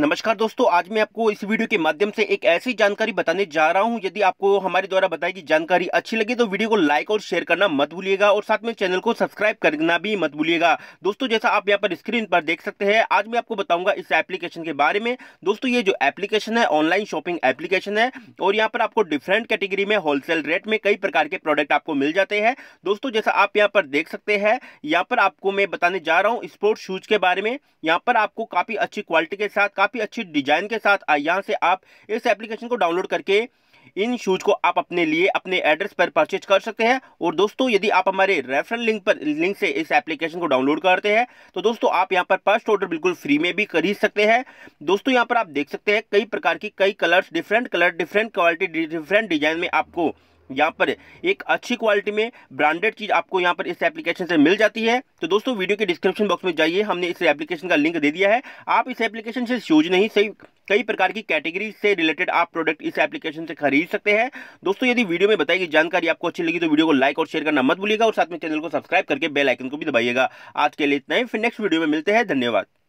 नमस्कार दोस्तों आज मैं आपको इस वीडियो के माध्यम से एक ऐसी जानकारी बताने जा रहा हूं यदि आपको हमारे द्वारा बताई गई जानकारी अच्छी लगी तो वीडियो को लाइक और शेयर करना मत भूलिएगा और साथ में चैनल को सब्सक्राइब करना भी मत भूलिएगा दोस्तों जैसा आप यहां पर स्क्रीन पर देख सकते हैं आज मैं आपको बताऊंगा इस एप्लीकेशन के बारे में दोस्तों ये जो एप्लीकेशन है ऑनलाइन शॉपिंग एप्लीकेशन है और यहाँ पर आपको डिफरेंट कैटेगरी में होलसेल रेट में कई प्रकार के प्रोडक्ट आपको मिल जाते हैं दोस्तों जैसा आप यहाँ पर देख सकते हैं यहाँ पर आपको मैं बताने जा रहा हूँ स्पोर्ट्स शूज के बारे में यहाँ पर आपको काफी अच्छी क्वालिटी के साथ काफ़ी अच्छी डिजाइन के साथ आई यहाँ से आप इस एप्लीकेशन को डाउनलोड करके इन शूज़ को आप अपने लिए अपने एड्रेस पर परचेज कर सकते हैं और दोस्तों यदि आप हमारे रेफरल लिंक पर लिंक से इस एप्लीकेशन को डाउनलोड करते हैं तो दोस्तों आप यहां पर फर्स्ट ऑर्डर बिल्कुल फ्री में भी खरीद सकते हैं दोस्तों यहां पर आप देख सकते हैं कई प्रकार की कई colours different colour different quality different design में आपको यहाँ पर एक अच्छी क्वालिटी में ब्रांडेड चीज़ आपको यहाँ पर इस एप्लीकेशन से मिल जाती है तो दोस्तों वीडियो के डिस्क्रिप्शन बॉक्स में जाइए हमने इस एप्लीकेशन का लिंक दे दिया है आप इस एप्लीकेशन से शूज नहीं सही कई प्रकार की कैटेगरी से रिलेटेड आप प्रोडक्ट इस एप्लीकेशन से खरीद सकते हैं दोस्तों यदि वीडियो में बताई गई जानकारी आपको अच्छी लगी तो वीडियो को लाइक और शेयर करना मत भूलिएगा और साथ में चैनल को सब्सक्राइब करके बेल आइकन को भी दबाइएगा आज के लिए इतना ही फिर नेक्स्ट वीडियो में मिलते हैं धन्यवाद